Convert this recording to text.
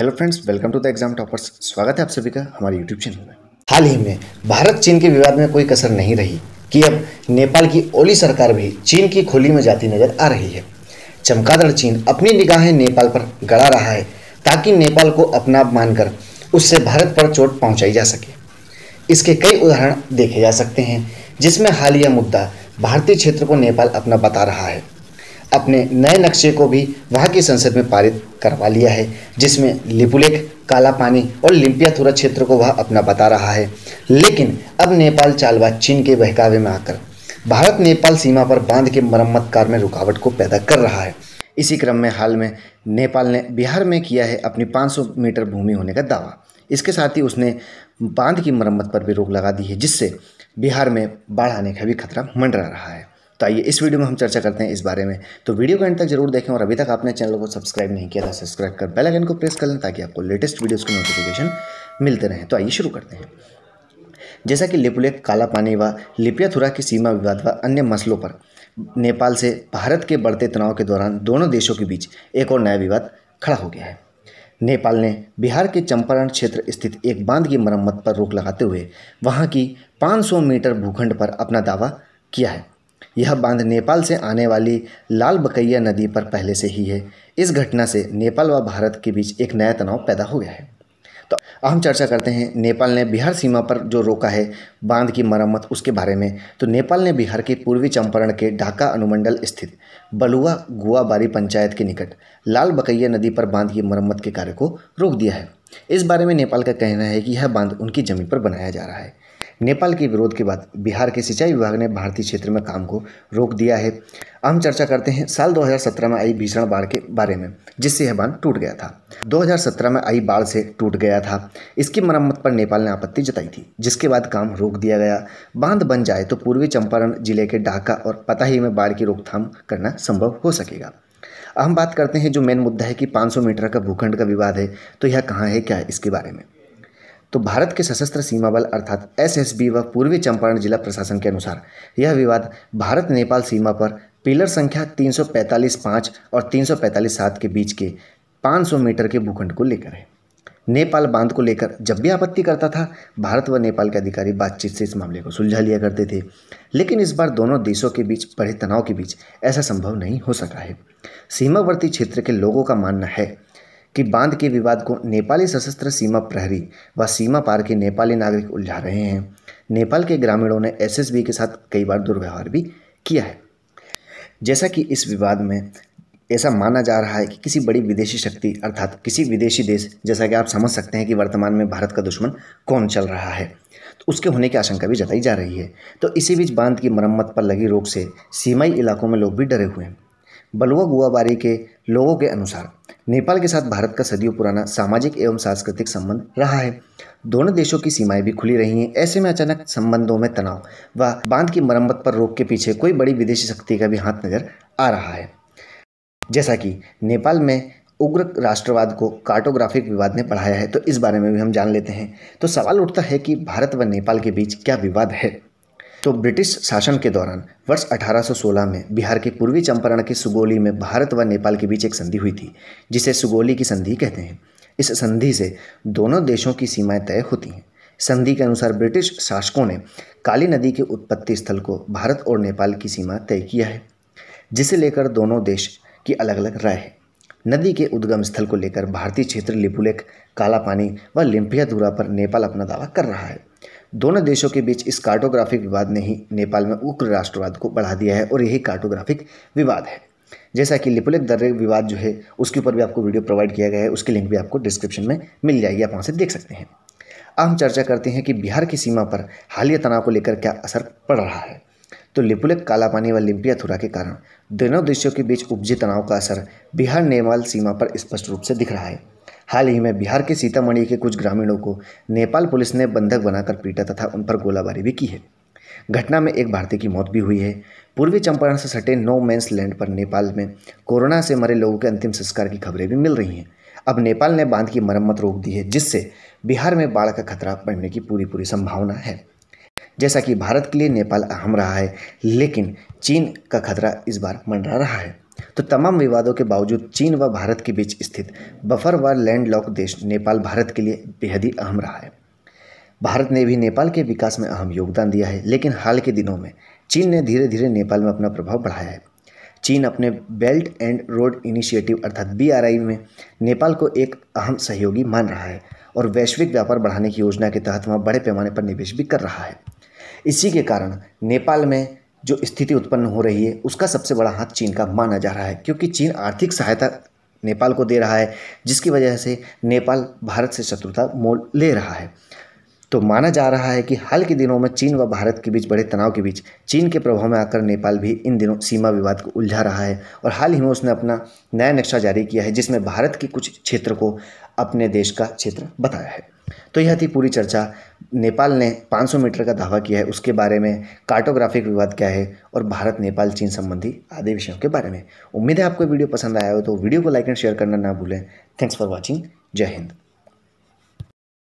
hello friends welcome to the exam toppers स्वागत है आप सभी का हमारे यूट्यूब चैनल में हाल ही में भारत चीन के विवाद में कोई कसर नहीं रही कि अब नेपाल की ओली सरकार भी चीन की खोली में जाती नजर आ रही है चमकादड़ चीन अपनी निगाहें नेपाल पर गड़ा रहा है ताकि नेपाल को अपना मानकर उससे भारत पर चोट पहुँचाई जा सके इसके कई उदाहरण देखे जा सकते हैं जिसमें हालिया मुद्दा भारतीय क्षेत्र को नेपाल अपना बता रहा है अपने नए नक्शे को भी वहाँ की संसद में पारित करवा लिया है जिसमें लिपुलेख काला पानी और लिम्पिया थोरा क्षेत्र को वह अपना बता रहा है लेकिन अब नेपाल चालवा चीन के बहकावे में आकर भारत नेपाल सीमा पर बांध के मरम्मत कार में रुकावट को पैदा कर रहा है इसी क्रम में हाल में नेपाल ने बिहार में किया है अपनी 500 मीटर भूमि होने का दावा इसके साथ ही उसने बांध की मरम्मत पर भी रोक लगा दी है जिससे बिहार में बाढ़ आने का भी खतरा मंडरा रहा है तो आइए इस वीडियो में हम चर्चा करते हैं इस बारे में तो वीडियो को एंड तक जरूर देखें और अभी तक आपने चैनल को सब्सक्राइब नहीं किया था सब्सक्राइब कर बेल आइकन को प्रेस कर लें ताकि आपको लेटेस्ट वीडियोज़ के नोटिफिकेशन मिलते रहें तो आइए शुरू करते हैं जैसा कि लिपुलेख काला पानी व लिपियाथुरा की सीमा विवाद व अन्य मसलों पर नेपाल से भारत के बढ़ते तनाव के दौरान दोनों देशों के बीच एक और नया विवाद खड़ा हो गया है नेपाल ने बिहार के चंपारण क्षेत्र स्थित एक बांध की मरम्मत पर रोक लगाते हुए वहां की 500 मीटर भूखंड पर अपना दावा किया है यह बांध नेपाल से आने वाली लाल बकैया नदी पर पहले से ही है इस घटना से नेपाल व भारत के बीच एक नया तनाव पैदा हो गया है तो हम चर्चा करते हैं नेपाल ने बिहार सीमा पर जो रोका है बांध की मरम्मत उसके बारे में तो नेपाल ने बिहार के पूर्वी चंपारण के ढाका अनुमंडल स्थित बलुआ गुआबारी पंचायत के निकट लाल बकैया नदी पर बांध की मरम्मत के कार्य को रोक दिया है इस बारे में नेपाल का कहना है कि यह बांध उनकी जमीन पर बनाया जा रहा है नेपाल के विरोध के बाद बिहार के सिंचाई विभाग ने भारतीय क्षेत्र में काम को रोक दिया है हम चर्चा करते हैं साल 2017 में आई भीषण बाढ़ के बारे में जिससे यह बांध टूट गया था 2017 में आई बाढ़ से टूट गया था इसकी मरम्मत पर नेपाल ने आपत्ति जताई थी जिसके बाद काम रोक दिया गया बांध बन जाए तो पूर्वी चंपारण जिले के ढाका और पताही में बाढ़ की रोकथाम करना संभव हो सकेगा हम बात करते हैं जो मेन मुद्दा है कि 500 मीटर का भूखंड का विवाद है तो यह कहाँ है क्या है इसके बारे में तो भारत के सशस्त्र सीमा बल अर्थात एसएसबी व पूर्वी चंपारण जिला प्रशासन के अनुसार यह विवाद भारत नेपाल सीमा पर पिलर संख्या 345 पाँच और 345 सात के बीच के 500 मीटर के भूखंड को लेकर है नेपाल बांध को लेकर जब भी आपत्ति करता था भारत व नेपाल के अधिकारी बातचीत से इस मामले को सुलझा लिया करते थे लेकिन इस बार दोनों देशों के बीच बड़े तनाव के बीच ऐसा संभव नहीं हो सका है सीमावर्ती क्षेत्र के लोगों का मानना है कि बांध के विवाद को नेपाली सशस्त्र सीमा प्रहरी व सीमा पार के नेपाली नागरिक उलझा रहे हैं नेपाल के ग्रामीणों ने एसएसबी के साथ कई बार दुर्व्यवहार भी किया है जैसा कि इस विवाद में ऐसा माना जा रहा है कि किसी बड़ी विदेशी शक्ति अर्थात किसी विदेशी देश जैसा कि आप समझ सकते हैं कि वर्तमान में भारत का दुश्मन कौन चल रहा है तो उसके होने की आशंका भी जताई जा रही है तो इसी बीच बांध की मरम्मत पर लगी रोक से सीमाई इलाकों में लोग भी डरे हुए हैं बलुआ गुआबारी के लोगों के अनुसार नेपाल के साथ भारत का सदियों पुराना सामाजिक एवं सांस्कृतिक संबंध रहा है दोनों देशों की सीमाएं भी खुली रही हैं ऐसे में अचानक संबंधों में तनाव व बांध की मरम्मत पर रोक के पीछे कोई बड़ी विदेशी शक्ति का भी हाथ नजर आ रहा है जैसा कि नेपाल में उग्र राष्ट्रवाद को कार्टोग्राफिक विवाद ने पढ़ाया है तो इस बारे में भी हम जान लेते हैं तो सवाल उठता है कि भारत व नेपाल के बीच क्या विवाद है तो ब्रिटिश शासन के दौरान वर्ष 1816 में बिहार के पूर्वी चंपारण के सुगोली में भारत व नेपाल के बीच एक संधि हुई थी जिसे सुगोली की संधि कहते हैं इस संधि से दोनों देशों की सीमाएं तय होती हैं संधि के अनुसार ब्रिटिश शासकों ने काली नदी के उत्पत्ति स्थल को भारत और नेपाल की सीमा तय किया है जिसे लेकर दोनों देश की अलग अलग राय है नदी के उद्गम स्थल को लेकर भारतीय क्षेत्र लिपुलेख कालापानी व लिम्पिया धुरा पर नेपाल अपना दावा कर रहा है दोनों देशों के बीच इस कार्टोग्राफिक विवाद ने ही नेपाल में उग्र राष्ट्रवाद को बढ़ा दिया है और यही कार्टोग्राफिक विवाद है जैसा कि लिपुलेक दर्रे विवाद जो है उसके ऊपर भी आपको वीडियो प्रोवाइड किया गया है उसकी लिंक भी आपको डिस्क्रिप्शन में मिल जाएगी आप वहाँ से देख सकते हैं अब हम चर्चा करते हैं कि बिहार की सीमा पर हालिया तनाव को लेकर क्या असर पड़ रहा है तो लिपुलेक कालापानी व लिम्पियाथुरा के कारण दोनों देशों के बीच उपजे तनाव का असर बिहार नेपाल सीमा पर स्पष्ट रूप से दिख रहा है हाल ही में बिहार के सीतामढ़ी के कुछ ग्रामीणों को नेपाल पुलिस ने बंधक बनाकर पीटा तथा उन पर गोलाबारी भी की है घटना में एक भारतीय की मौत भी हुई है पूर्वी चंपारण से सटे नो मैंस लैंड पर नेपाल में कोरोना से मरे लोगों के अंतिम संस्कार की खबरें भी मिल रही हैं अब नेपाल ने बांध की मरम्मत रोक दी है जिससे बिहार में बाढ़ का खतरा बढ़ने की पूरी पूरी संभावना है जैसा कि भारत के लिए नेपाल अहम रहा है लेकिन चीन का खतरा इस बार मंडरा रहा है तो तमाम विवादों के बावजूद चीन व भारत के बीच स्थित बफर व लैंडलॉक देश नेपाल भारत के लिए बेहद ही अहम रहा है भारत ने भी नेपाल के विकास में अहम योगदान दिया है लेकिन हाल के दिनों में चीन ने धीरे धीरे नेपाल में अपना प्रभाव बढ़ाया है चीन अपने बेल्ट एंड रोड इनिशिएटिव अर्थात बी में नेपाल को एक अहम सहयोगी मान रहा है और वैश्विक व्यापार बढ़ाने की योजना के तहत वहाँ बड़े पैमाने पर निवेश भी कर रहा है इसी के कारण नेपाल में जो स्थिति उत्पन्न हो रही है उसका सबसे बड़ा हाथ चीन का माना जा रहा है क्योंकि चीन आर्थिक सहायता नेपाल को दे रहा है जिसकी वजह से नेपाल भारत से शत्रुता मोल ले रहा है तो माना जा रहा है कि हाल के दिनों में चीन व भारत के बीच बड़े तनाव के बीच चीन के प्रभाव में आकर नेपाल भी इन दिनों सीमा विवाद को उलझा रहा है और हाल ही में उसने अपना नया नक्शा जारी किया है जिसमें भारत के कुछ क्षेत्र को अपने देश का क्षेत्र बताया है तो यह थी पूरी चर्चा नेपाल ने 500 मीटर का दावा किया है उसके बारे में कार्टोग्राफिक विवाद क्या है और भारत नेपाल चीन संबंधी आदि विषयों के बारे में उम्मीद है आपको वीडियो पसंद आया हो तो वीडियो को लाइक एंड शेयर करना ना भूलें थैंक्स फॉर वॉचिंग जय हिंद